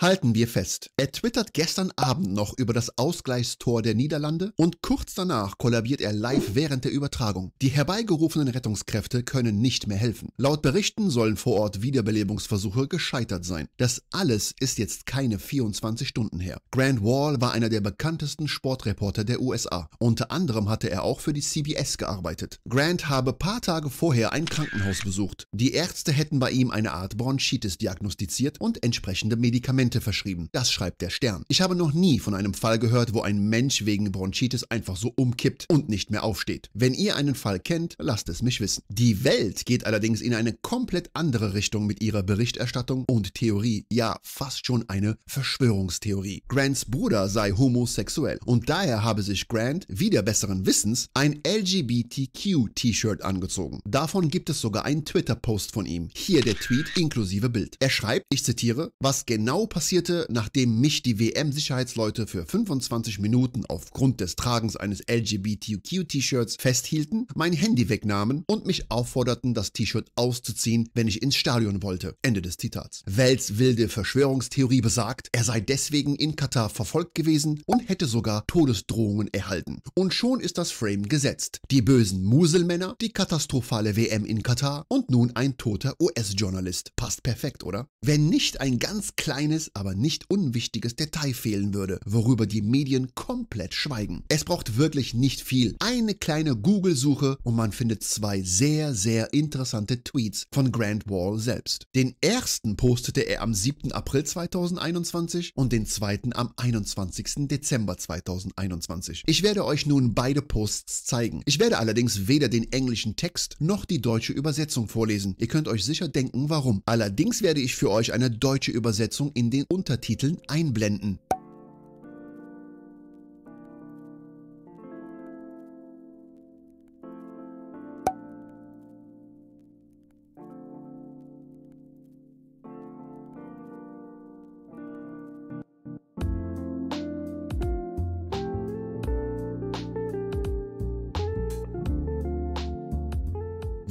Halten wir fest, er twittert gestern Abend noch über das Ausgleichstor der Niederlande und kurz danach kollabiert er live während der Übertragung. Die herbeigerufenen Rettungskräfte können nicht mehr helfen. Laut Berichten sollen vor Ort Wiederbelebungsversuche gescheitert sein. Das alles ist jetzt keine 24 Stunden her. Grant Wall war einer der bekanntesten Sportreporter der USA. Unter anderem hatte er auch für die CBS gearbeitet. Grant habe paar Tage vorher ein Krankenhaus besucht. Die Ärzte hätten bei ihm eine Art Bronchitis diagnostiziert und entsprechende Medikamente Medikamente verschrieben. Das schreibt der Stern. Ich habe noch nie von einem Fall gehört, wo ein Mensch wegen Bronchitis einfach so umkippt und nicht mehr aufsteht. Wenn ihr einen Fall kennt, lasst es mich wissen. Die Welt geht allerdings in eine komplett andere Richtung mit ihrer Berichterstattung und Theorie. Ja, fast schon eine Verschwörungstheorie. Grants Bruder sei homosexuell und daher habe sich Grant, wieder besseren Wissens, ein LGBTQ-T-Shirt angezogen. Davon gibt es sogar einen Twitter-Post von ihm. Hier der Tweet inklusive Bild. Er schreibt, ich zitiere, was genau passiert passierte, nachdem mich die WM-Sicherheitsleute für 25 Minuten aufgrund des Tragens eines LGBTQ-T-Shirts festhielten, mein Handy wegnahmen und mich aufforderten, das T-Shirt auszuziehen, wenn ich ins Stadion wollte. Ende des Zitats. Wells wilde Verschwörungstheorie besagt, er sei deswegen in Katar verfolgt gewesen und hätte sogar Todesdrohungen erhalten. Und schon ist das Frame gesetzt. Die bösen Muselmänner, die katastrophale WM in Katar und nun ein toter US-Journalist. Passt perfekt, oder? Wenn nicht ein ganz kleines, aber nicht unwichtiges Detail fehlen würde, worüber die Medien komplett schweigen. Es braucht wirklich nicht viel. Eine kleine Google-Suche und man findet zwei sehr, sehr interessante Tweets von Grant Wall selbst. Den ersten postete er am 7. April 2021 und den zweiten am 21. Dezember 2021. Ich werde euch nun beide Posts zeigen. Ich werde allerdings weder den englischen Text noch die deutsche Übersetzung vorlesen. Ihr könnt euch sicher denken, warum. Allerdings werde ich für euch eine deutsche Übersetzung in den den Untertiteln einblenden.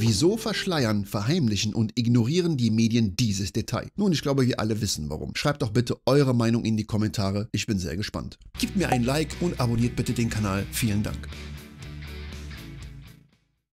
Wieso verschleiern, verheimlichen und ignorieren die Medien dieses Detail? Nun, ich glaube, wir alle wissen warum. Schreibt doch bitte eure Meinung in die Kommentare. Ich bin sehr gespannt. Gebt mir ein Like und abonniert bitte den Kanal. Vielen Dank.